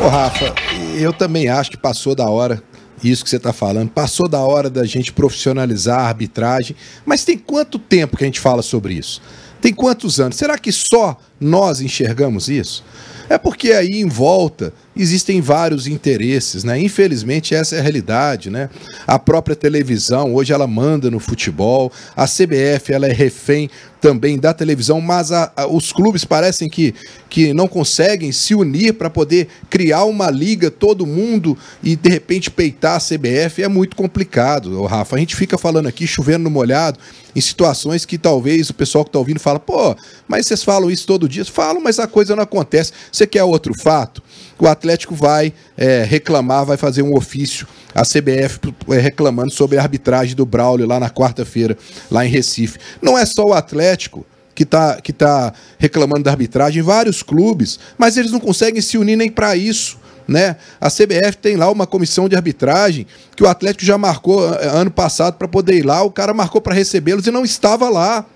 Ô, Rafa, eu também acho que passou da hora isso que você está falando. Passou da hora da gente profissionalizar a arbitragem. Mas tem quanto tempo que a gente fala sobre isso? Tem quantos anos? Será que só nós enxergamos isso? É porque aí em volta existem vários interesses, né? Infelizmente essa é a realidade, né? A própria televisão hoje ela manda no futebol, a CBF ela é refém também da televisão, mas a, a, os clubes parecem que, que não conseguem se unir para poder criar uma liga todo mundo e de repente peitar a CBF é muito complicado, Rafa. A gente fica falando aqui chovendo no molhado em situações que talvez o pessoal que está ouvindo fala, pô, mas vocês falam isso todo dia, falam, mas a coisa não acontece. Você quer outro fato? o Atlético vai é, reclamar, vai fazer um ofício à CBF é, reclamando sobre a arbitragem do Braulio lá na quarta-feira, lá em Recife. Não é só o Atlético que está que tá reclamando da arbitragem, vários clubes, mas eles não conseguem se unir nem para isso. Né? A CBF tem lá uma comissão de arbitragem que o Atlético já marcou é, ano passado para poder ir lá, o cara marcou para recebê-los e não estava lá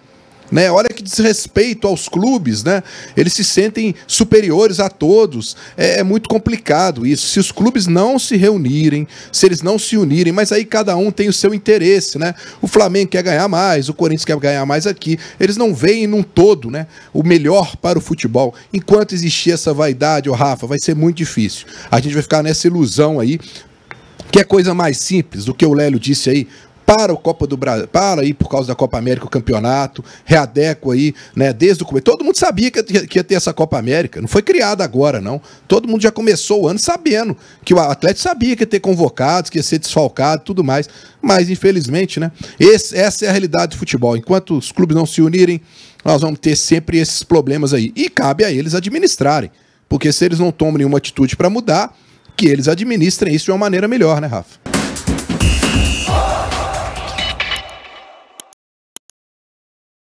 né? Olha que desrespeito aos clubes, né? Eles se sentem superiores a todos. É, é, muito complicado isso. Se os clubes não se reunirem, se eles não se unirem, mas aí cada um tem o seu interesse, né? O Flamengo quer ganhar mais, o Corinthians quer ganhar mais aqui. Eles não veem num todo, né? O melhor para o futebol. Enquanto existir essa vaidade, o Rafa, vai ser muito difícil. A gente vai ficar nessa ilusão aí que é coisa mais simples do que o Lélio disse aí para o Copa do Brasil, para aí por causa da Copa América o campeonato, readequa aí, né, desde o começo. Todo mundo sabia que, que ia ter essa Copa América, não foi criada agora, não. Todo mundo já começou o ano sabendo que o Atlético sabia que ia ter convocados, que ia ser desfalcado tudo mais, mas infelizmente, né, esse, essa é a realidade do futebol. Enquanto os clubes não se unirem, nós vamos ter sempre esses problemas aí. E cabe a eles administrarem, porque se eles não tomam nenhuma atitude para mudar, que eles administrem isso de uma maneira melhor, né, Rafa?